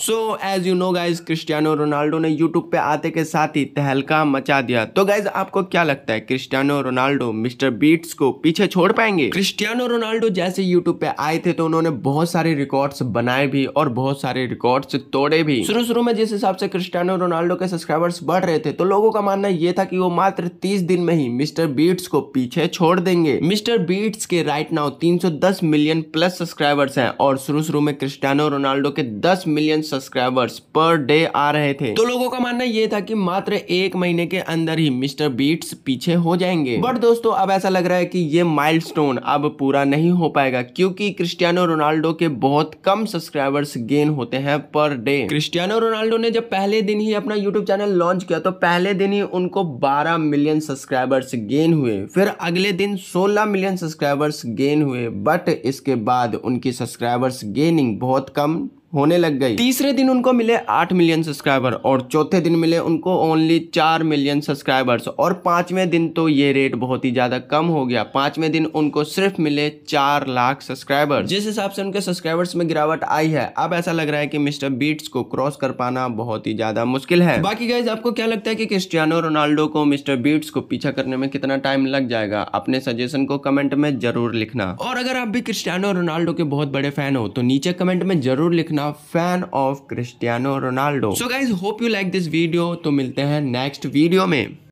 so as you know guys Cristiano Ronaldo ने YouTube पे आते के साथ ही तहलका मचा दिया तो गाइज आपको क्या लगता है क्रिस्टियानो रोनाल्डो मिस्टर बीट्स को पीछे छोड़ पाएंगे क्रिस्टियानो रोनाल्डो जैसे यूट्यूब पे आए थे तो उन्होंने बहुत सारे रिकॉर्ड्स बनाए भी और बहुत सारे रिकॉर्ड्स तोड़े भी शुरू शुरू में जिस हिसाब से क्रिस्टियानो रोनाल्डो के सब्सक्राइबर्स बढ़ रहे थे तो लोगों का मानना यह था की वो मात्र तीस दिन में ही मिस्टर बीट्स को पीछे छोड़ देंगे मिस्टर बीट्स के राइट नाउ तीन मिलियन प्लस सब्सक्राइबर्स है और शुरू शुरू में क्रिस्टियानो रोनाल्डो के दस मिलियन सब्सक्राइबर्स पर डे आ रहे थे तो लोगों का मानना ये था कि मात्र एक महीने के अंदर ही मिस्टर बीट्स पीछे हो जाएंगे बट दोस्तों अब ऐसा लग रहा है कि ये माइलस्टोन अब पूरा नहीं हो पाएगा क्योंकि क्रिस्टियानो रोनाल्डो के बहुत कम सब्सक्राइबर्स गेन होते हैं पर डे क्रिस्टियानो रोनाल्डो ने जब पहले दिन ही अपना यूट्यूब चैनल लॉन्च किया तो पहले दिन ही उनको बारह मिलियन सब्सक्राइबर्स गेन हुए फिर अगले दिन सोलह मिलियन सब्सक्राइबर्स गेन हुए बट इसके बाद उनकी सब्सक्राइबर्स गेनिंग बहुत कम होने लग गई तीसरे दिन उनको मिले आठ मिलियन सब्सक्राइबर और चौथे दिन मिले उनको ओनली चार मिलियन सब्सक्राइबर्स और पांचवें दिन तो ये रेट बहुत ही ज़्यादा कम हो गया पांचवें दिन उनको सिर्फ मिले चार लाख सब्सक्राइबर जिस हिसाब से उनके सब्सक्राइबर्स में गिरावट आई है अब ऐसा लग रहा है की मिस्टर बीट्स को क्रॉस कर पाना बहुत ही ज़्यादा मुश्किल है बाकी गाइज आपको क्या लगता है की क्रिस्टियानो रोनाल्डो को मिस्टर बीट्स को पीछा करने में कितना टाइम लग जाएगा अपने सजेशन को कमेंट में जरूर लिखना और अगर आप भी क्रिस्टियानो रोनाल्डो के बहुत बड़े फैन हो तो नीचे कमेंट में जरूर लिखना इतना fan of Cristiano Ronaldo so guys hope you like this video तो मिलते हैं नेक्स्ट वीडियो में